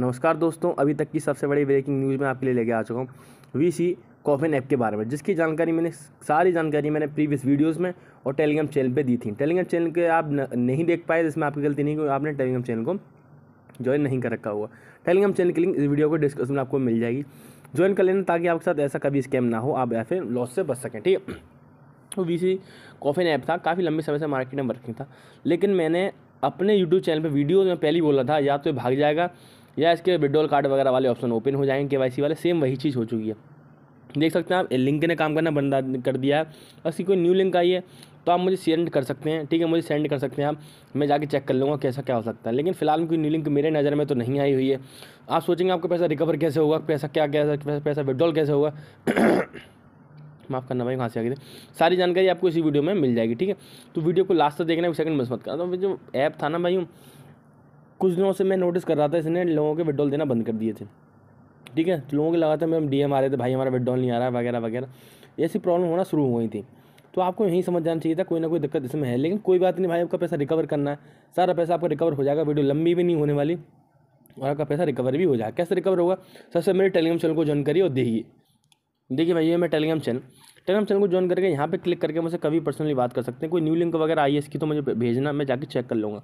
नमस्कार दोस्तों अभी तक की सबसे बड़ी ब्रेकिंग न्यूज़ में आपके लिए लेके आ चुका हूँ वी सी कॉफिन ऐप के बारे में जिसकी जानकारी मैंने सारी जानकारी मैंने प्रीवियस वीडियोस में और टेलीग्राम चैनल पे दी थी टेलीग्राम चैनल के आप नहीं देख पाए जिसमें आपकी गलती नहीं क्योंकि आपने टेलीग्राम चैनल को ज्वाइन नहीं कर रखा हुआ टेलीग्राम चैनल की लिंक इस वीडियो को डिस्क्रिप्शन में आपको मिल जाएगी ज्वाइन कर लेना ताकि आपके साथ ऐसा कभी स्कैम ना हो आप ऐसे लॉस से बच सकें ठीक है वी सी कॉफिन ऐप था काफ़ी लंबे समय से मार्केट में वर्किंग था लेकिन मैंने अपने यूट्यूब चैनल पर वीडियोज़ में पहले ही बोला था या तो भाग जाएगा या इसके विड्रॉल कार्ड वगैरह वाले ऑप्शन ओपन हो जाएंगे के वाले सेम वही चीज़ हो चुकी है देख सकते हैं आप लिंक ने काम करना बंद कर दिया है और कोई न्यू लिंक आई है तो आप मुझे सेंड कर सकते हैं ठीक है मुझे सेंड कर सकते हैं आप मैं जाके चेक कर लूँगा कैसा क्या हो सकता है लेकिन फिलहाल कोई न्यू लिंक मेरे नज़र में तो नहीं आई हुई है आप सोचेंगे आपका पैसा रिकवर कैसे होगा पैसा क्या कैसा पैसा विड्रॉल कैसे होगा माफ़ करना भाई वहाँ से आगे सारी जानकारी आपको इसी वीडियो में मिल जाएगी ठीक है तो वीडियो को लास्ट तक देखना एक सेकंड मिस मत करना तो जो ऐप था ना भाई कुछ दिनों से मैं नोटिस कर रहा था इसने लोगों के विड्रॉल देना बंद कर दिए थे ठीक है तो लोगों के लगातार मैं डी आ रहे थे भाई हमारा विड्रॉल नहीं आ रहा है वगैरह वगैरह ऐसी प्रॉब्लम होना शुरू हो गई थी तो आपको यहीं समझ जाना चाहिए था कोई ना कोई दिक्कत इसमें है लेकिन कोई बात नहीं भाई आपका पैसा रिकवर करना है सारा पैसा आपका रिकवर हो जाएगा वीडियो लंबी भी नहीं होने वाली और आपका पैसा रिकवर भी हो जाएगा कैसे रिकवर होगा सबसे मेरे टेलीग्राम चैनल को ज्वाइन करिए और देखिए देखिए भाई ये मैं टेलीग्राम चैनल टेलीग्राम चैनल को ज्वाइन करके यहाँ पे क्लिक करके मुझसे कभी पर्सनली बात कर सकते हैं कोई न्यू लिंक वगैरह आई है इसकी तो मुझे भेजना मैं जाके चेक कर लूँगा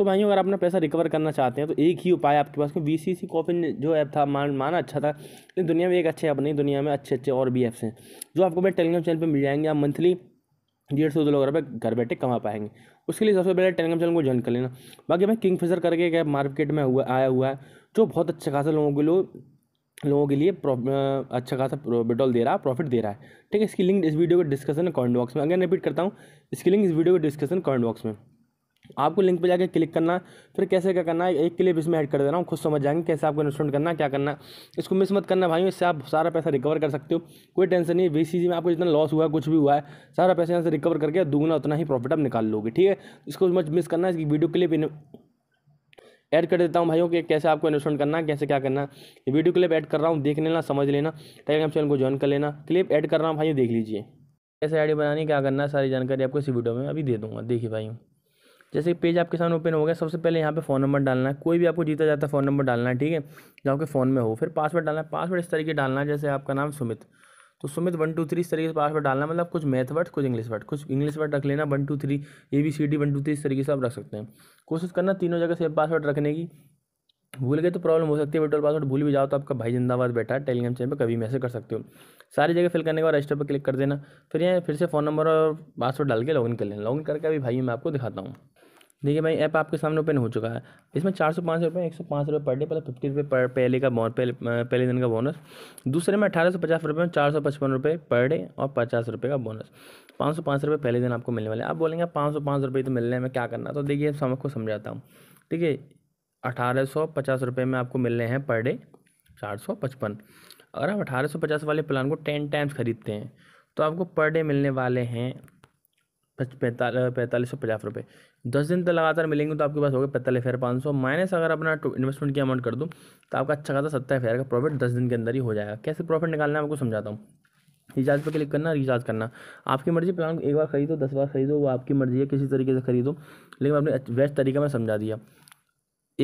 तो भाई अगर अपना पैसा रिकवर करना चाहते हैं तो एक ही उपाय आपके पास वी सी सी कॉफिन जो ऐप था मान माना अच्छा था लेकिन दुनिया में एक अच्छे ऐप नहीं दुनिया में अच्छे अच्छे और भी ऐप्स हैं जो आपको मेरे टेलीग्राम चैनल पर मिल जाएंगे आप मंथली डेढ़ सौ दो लोग रुपये घर बैठे कमा पाएंगे उसके लिए सबसे पहले टेलीग्राम चैनल को ज्वाइन कर लेना बाकी मैं किंग फिशर करके एक ऐप मार्केट में हुआ आया हुआ है जो बहुत अच्छा खासा लोगों के लिए लोगों के लिए अच्छा खासा पेट्रोल दे रहा है प्रॉफिट दे रहा है ठीक है इसकी लिंक इस वीडियो के डिस्कशन कमेंट बॉक्स में अगर रिपीट करता हूँ इसकी लिंक इस वीडियो के डिस्कशन कमेंट बॉक्स में आपको लिंक पे जाके क्लिक करना फिर कैसे क्या करना है एक क्लिप इसमें ऐड कर दे रहा हूँ खुद समझ जाएंगे कैसे आपको इन्वेस्टमेंट करना क्या करना इसको मिस मत करना भाई इससे आप सारा पैसा रिकवर कर सकते हो कोई टेंशन नहीं वी सी में आपको जितना लॉस हुआ है कुछ भी हुआ है सारा पैसा यहाँ से रिकवर करके दोगुना उतना ही प्रॉफिट आप निकाल लोगे ठीक है इसको मत मिस करना इसकी वीडियो क्लिप ऐड कर देता हूँ भाइयों कि कैसे आपको इन्वेस्टमेंट करना है कैसे क्या करना है वीडियो क्लिप ऐड कर रहा हूँ देख लेना समझ लेना टेलीग्राम चैनल को ज्वाइन कर लेना क्लिप ऐड कर रहा हूँ भाइयों देख लीजिए कैसे आईडी बनानी क्या करना है सारी जानकारी आपको इसी वीडियो में अभी दे दूँगा देखिए भाइयों जैसे पेज आपके सामने ओपन हो गया सबसे पहले यहाँ पे फ़ोन नंबर डालना है कोई भी आपको जीता जाता फ़ोन नंबर डालना है ठीक है जो आपके फ़ोन में हो फिर पासवर्ड डालना है पासवर्ड इस तरीके डालना है जैसे आपका नाम सुमित तो सुमित वन टू थ्री इस तरीके से पासवर्ड डालना मतलब कुछ मैथ वर्ड कुछ इंग्लिश वर्ड कुछ इंग्लिश वर्ड रख लेना one two three A B C D one two three इस तरीके से आप रख सकते हैं कोशिश करना तीनों जगह से पासवर्ड रखने की भूल गए तो प्रॉब्लम हो सकती है विड्रॉल पासवर्ड भूल भी जाओ तो आपका भाई जिंदाबाद बैठा है टेलीग्राम चैनल पर कभी मैसेज कर सकते हो सारी जगह फिल करने के बाद रजिस्टर पर क्लिक कर देना फिर यहाँ फिर से फ़ोन नंबर और पासवर्ड डाल के लॉगिन कर लेना लॉगिन करके अभी भाई मैं आपको दिखाता हूँ देखिए भाई ऐप आपके सामने ओपन हो चुका है इसमें चार सौ पाँच रुपये एक सौ पाँच रुपये पर डे पहले फिफ्टी रुपये पर पहले का बोन पहले दिन का बोनस दूसरे में अठारह सौ पचास रुपये में चार सौ पचपन रुपये पर डे और पचास रुपये का बोनस पाँच सौ पाँच रुपये पहले दिन आपको मिलने वाले आप बोलेंगे पाँच सौ पाँच रुपये तो मिलने में क्या करना तो देखिए समझ को समझाता हूँ ठीक है अठारह सौ पचास रुपये में आपको मिलने हैं पर डे चार सौ पचपन अगर आप अठारह सौ पचास वाले प्लान को टेन टाइम्स ख़रीदते हैं तो आपको पर डे मिलने वाले हैं पैंतालीस सौ पचास रुपये दस दिन तक लगातार मिलेंगे तो आपके पास हो गए पैंतालीस हज़ार पाँच सौ माइनस अगर अपना इन्वेस्टमेंट की अमाउंट कर दूँ तो आपका अच्छा खासा सत्तर हज़ार का प्रॉफिट दस दिन के अंदर ही हो जाएगा कैसे प्रॉफिट निकालना है आपको समझाता हूँ रिचार्ज पर क्लिक करना रिचार्ज करना आपकी मर्जी प्लान एक बार खरीदो दस बार खरीदो वो आपकी मर्जी है किसी तरीके से खरीदो लेकिन आपने बेस्ट तरीका में समझा दिया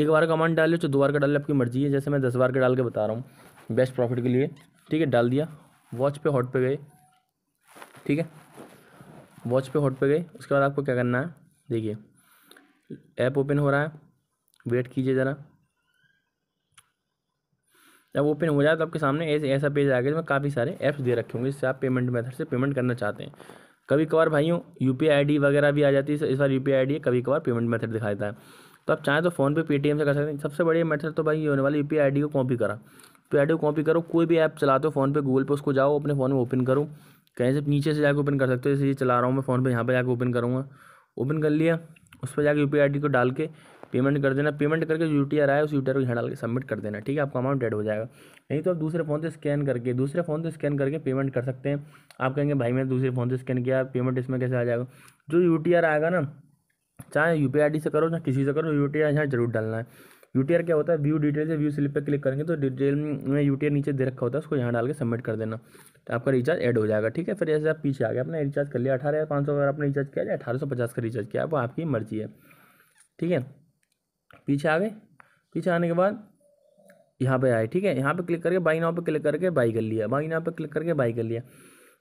एक बार का अमाउंट डाले तो दो बार का डाले आपकी मर्जी है जैसे मैं दस बार का डाल के बता रहा हूँ बेस्ट प्रॉफिट के लिए ठीक है डाल दिया वॉच पे हॉट पे गए ठीक है वॉच पे हॉट पे गए उसके बाद आपको क्या करना है देखिए ऐप ओपन हो रहा है वेट कीजिए ज़रा जब ओपन हो जाए तो आपके सामने ऐसे ऐसा पेज आ गया जिसमें काफ़ी सारे ऐप्स दे रखे होंगे जिससे आप पेमेंट मेथड से पेमेंट करना चाहते हैं कभी कभार भाइयों यू पी वगैरह भी आ जाती है इस बार यू पी आई कभी कभार पेमेंट मेथड दिखा देता है तो आप चाहें तो फ़ोन पे पेटीएम से कर सकते हैं सबसे बढ़िया मेथड तो भाई ये होने वाली यू पी आई को कॉपी करा तो आई को कॉपी करो कोई भी ऐप चलाते हो फ़ोन पे गूगल पे उसको जाओ अपने फ़ोन में ओपन करो कहीं से नीचे से जाकर ओपन कर सकते हो जैसे ये चला रहा हूँ मैं फ़ोन पे यहाँ पे जाकर ओपन करूँगा ओपन कर लिया उस पर जाकर यू पी को डाल के पेमेंट कर देना पेमेंट करके यू टी आए उस यू टी आर को यहाँ डाल के सबमिट कर देना ठीक है आपका अमाउंट एड हो जाएगा नहीं तो आप दूसरे फ़ोन से स्कैन करके दूसरे फ़ोन से स्कैन करके पेमेंट कर सकते हैं आप कहेंगे भाई मैंने दूसरे फ़ोन से स्कैन किया पेमेंट इसमें कैसे आ जाएगा जो यू टी आर आएगा ना चाहे यू पी से करो चाहे किसी से करो यू टी यहाँ जरूर डालना है यू क्या होता है व्यू डिटेल से व्यू स्लिप पर क्लिक करेंगे तो डिटेल में यू नीचे दे रखा होता है उसको यहाँ डाल के सबमिट कर देना तो आपका रिचार्ज ऐड हो जाएगा ठीक है फिर जैसे आप पीछे आ गए आपने रिचार्ज कर लिया अठारह पाँच सौ अगर आपने रिचार्ज किया जाए तो अठारह सौ पचास का रिचार्ज किया वो आपकी मर्जी है ठीक है पीछे आ गए पीछे आने के बाद यहाँ पर आए ठीक है यहाँ पर क्लिक करके बाई नाव पर क्लिक करके बाई कर लिया बाई नाव पर क्लिक करके बाई कर लिया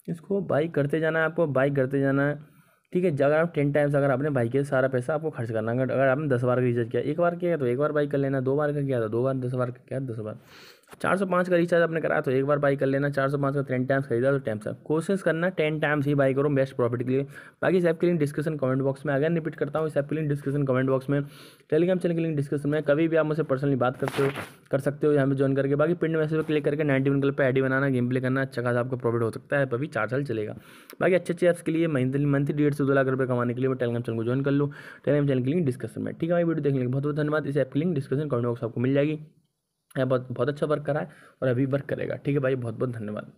इसको बाई करते जाना है आपको बाई करते जाना है ठीक है अगर आप टेन टाइम्स अगर आपने बाइक के तो सारा पैसा आपको खर्च करना अगर अगर आपने दस बार का रिचार्ज किया एक बार किया तो एक बार बाइक कर लेना दो बार का किया तो दो बार दस बार का किया तो दस बार चार सौ पाँच का रिचार्ज आपने करा तो एक बार बाई कर लेना चार सौ पाँच का टेन टाइम्स खरीदा तो टाइम्स कोशिश करना टेन टाइम्स ही बाई करो बेस्ट प्रॉफिट के लिए बाकी इस ऐप के लिंक डिस्क्रिप्शन कमेंट बॉक्स में अगर रिपीट करता हूँ इस ऐप के लिंक डिस्क्रिप्शन कमेंट बॉक्स में टेलीग्राम चैनल के लिंक डिस्क्रिप्शन में कभी भी आप मुझसे पर्सनली बात करते हो कर सकते हो यहाँ पर ज्वाइन करके बाकी पिंड मैसेज क्लिक करके नाइन्टी वन क्लब पर आई बनाना गेम प्ले करना अच्छा खासा आपका प्रॉफिट हो सकता है अभी चार साल चलेगा बाकी अच्छे अच्छे ऐप्स के लिए मंथली मंथली डेढ़ से दो लाख रुपये कमाने के लिए टेलीग्राम चैनल को ज्वाइन कर लो टेलीग्राम चैनल के लिए डिस्कशन में ठीक है वीडियो देखने के लिए बहुत बहुत धन्यवाद इस ऐप की लिंक डिस्क्रिप्शन कमेंट बॉक्स आपको मिल जाएगी बहुत बहुत अच्छा वर्क करा है और अभी वर्क करेगा ठीक है भाई बहुत बहुत धन्यवाद